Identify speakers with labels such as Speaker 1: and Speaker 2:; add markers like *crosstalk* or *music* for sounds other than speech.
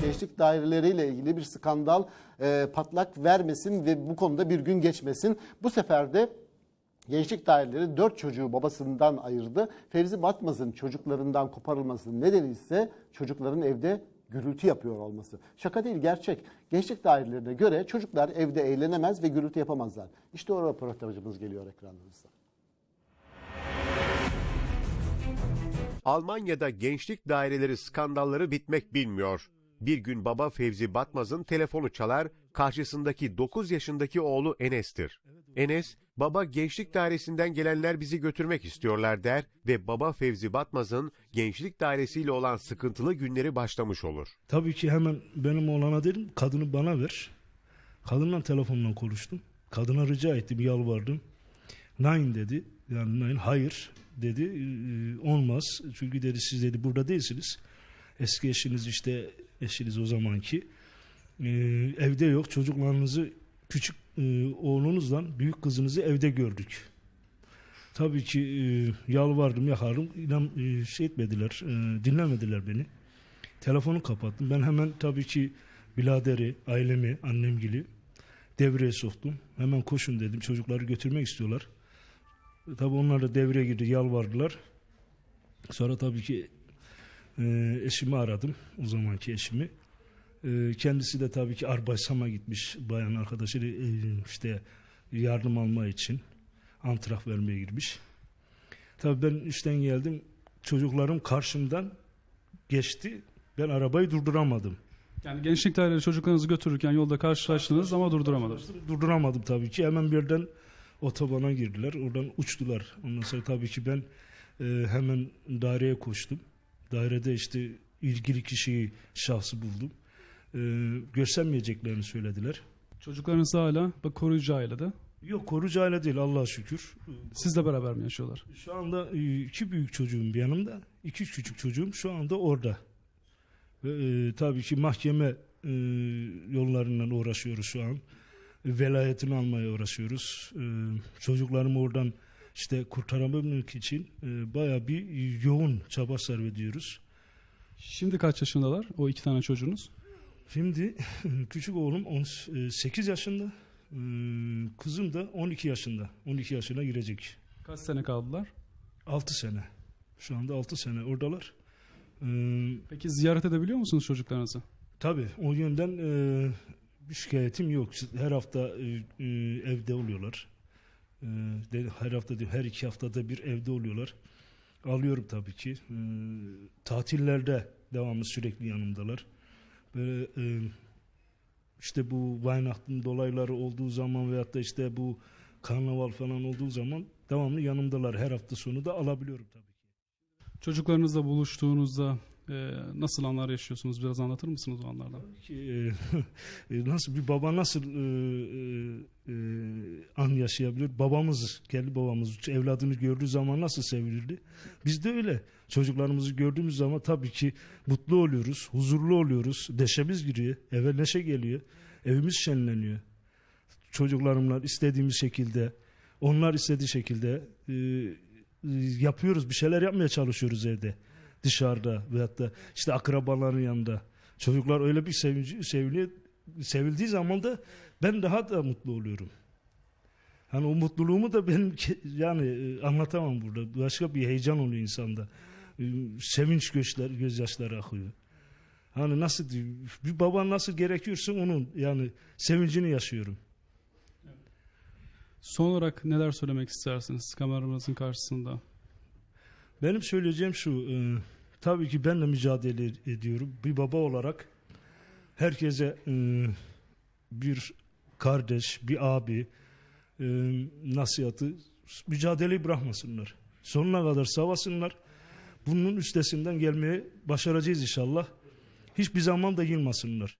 Speaker 1: gençlik daireleriyle ilgili bir skandal e, patlak vermesin ve bu konuda bir gün geçmesin. Bu sefer de Gençlik daireleri dört çocuğu babasından ayırdı. Fevzi Batmaz'ın çocuklarından koparılmasının nedeni ise çocukların evde gürültü yapıyor olması. Şaka değil gerçek. Gençlik dairelerine göre çocuklar evde eğlenemez ve gürültü yapamazlar. İşte o röportajımız geliyor ekranlarınızda. Almanya'da gençlik daireleri skandalları bitmek bilmiyor. Bir gün baba Fevzi Batmaz'ın telefonu çalar, karşısındaki 9 yaşındaki oğlu Enes'tir. Enes, baba gençlik dairesinden gelenler bizi götürmek istiyorlar der ve baba Fevzi Batmaz'ın gençlik dairesiyle olan sıkıntılı günleri başlamış olur. Tabii ki hemen benim oğlana dedim, kadını bana ver. Kadınla telefonla konuştum. Kadına rica ettim, yalvardım. Nine dedi. Yani nine, hayır dedi. Ee, olmaz. Çünkü dedi siz dedi burada değilsiniz. Eski eşiniz işte eşiniz o zamanki. E, evde yok çocuklarınızı küçük e, oğlunuzla büyük kızınızı evde gördük. Tabii ki e, yalvardım yakardım inan e, şey etmediler e, dinlemediler beni. Telefonu kapattım ben hemen tabii ki biladeri ailemi annemgili devreye soktum. Hemen koşun dedim çocukları götürmek istiyorlar. Tabii onlar da devreye girdi yalvardılar. Sonra tabii ki ee, eşimi aradım. O zamanki eşimi. Ee, kendisi de tabii ki Arbaysam'a gitmiş bayan arkadaşı e, işte yardım alma için antrah vermeye girmiş. Tabii ben işten geldim. Çocuklarım karşımdan geçti. Ben arabayı durduramadım. Yani gençlik tarihleri çocuklarınızı götürürken yolda karşılaştınız ama durduramadınız. Durduramadım tabii ki. Hemen birden otobana girdiler. Oradan uçtular. Ondan sonra tabii ki ben e, hemen daireye koştum dairede işte ilgili kişiyi, şahsı buldum. E, ee, göstermeyeceklerini söylediler. Çocuklarınız hala bak koruyucu ailede. Yok korucu aile değil Allah'a şükür. Sizle beraber mi yaşıyorlar? Şu anda e, iki büyük çocuğum bir yanımda. iki küçük çocuğum şu anda orada. Ve, e, tabii ki mahkeme e, yollarından uğraşıyoruz şu an. Velayetini almaya uğraşıyoruz. E, çocuklarımı oradan işte kurtaramamak için e, baya bir yoğun çaba sarf ediyoruz. Şimdi kaç yaşındalar o iki tane çocuğunuz? Şimdi *laughs* küçük oğlum 8 e, yaşında, e, kızım da 12 yaşında. 12 yaşına girecek. Kaç sene kaldılar? 6 sene. Şu anda 6 sene oradalar. E, Peki ziyaret edebiliyor musunuz çocuklarınızı? Tabii. O yönden bir şikayetim yok. Her hafta evde oluyorlar e, her hafta değil, her iki haftada bir evde oluyorlar. Alıyorum tabii ki. E, tatillerde devamlı sürekli yanımdalar. Böyle e, işte bu Weihnachten dolayları olduğu zaman veyahut da işte bu karnaval falan olduğu zaman devamlı yanımdalar. Her hafta sonu da alabiliyorum tabii ki. Çocuklarınızla buluştuğunuzda ee, nasıl anlar yaşıyorsunuz? Biraz anlatır mısınız o anlardan? E, *laughs* e, nasıl bir baba nasıl e, an yaşayabilir? Babamız, kendi babamız evladını gördüğü zaman nasıl sevilirdi? Biz de öyle. Çocuklarımızı gördüğümüz zaman tabii ki mutlu oluyoruz, huzurlu oluyoruz. Deşemiz giriyor, eve neşe geliyor. Evimiz şenleniyor. Çocuklarımla istediğimiz şekilde, onlar istediği şekilde yapıyoruz. Bir şeyler yapmaya çalışıyoruz evde dışarıda veyahut da işte akrabaların yanında. Çocuklar öyle bir sevinci, sevili, sevildiği zaman da ben daha da mutlu oluyorum. Hani o mutluluğumu da benim yani e, anlatamam burada. Başka bir heyecan oluyor insanda. E, sevinç gözler, gözyaşları akıyor. Hani nasıl bir baba nasıl gerekiyorsun onun yani sevincini yaşıyorum. Son olarak neler söylemek istersiniz kameramızın karşısında? Benim söyleyeceğim şu, e, tabii ki benle mücadele ediyorum. Bir baba olarak herkese e, bir kardeş, bir abi e, nasihatı mücadeleyi bırakmasınlar. Sonuna kadar savaşsınlar. Bunun üstesinden gelmeye başaracağız inşallah. Hiçbir zaman da yılmasınlar.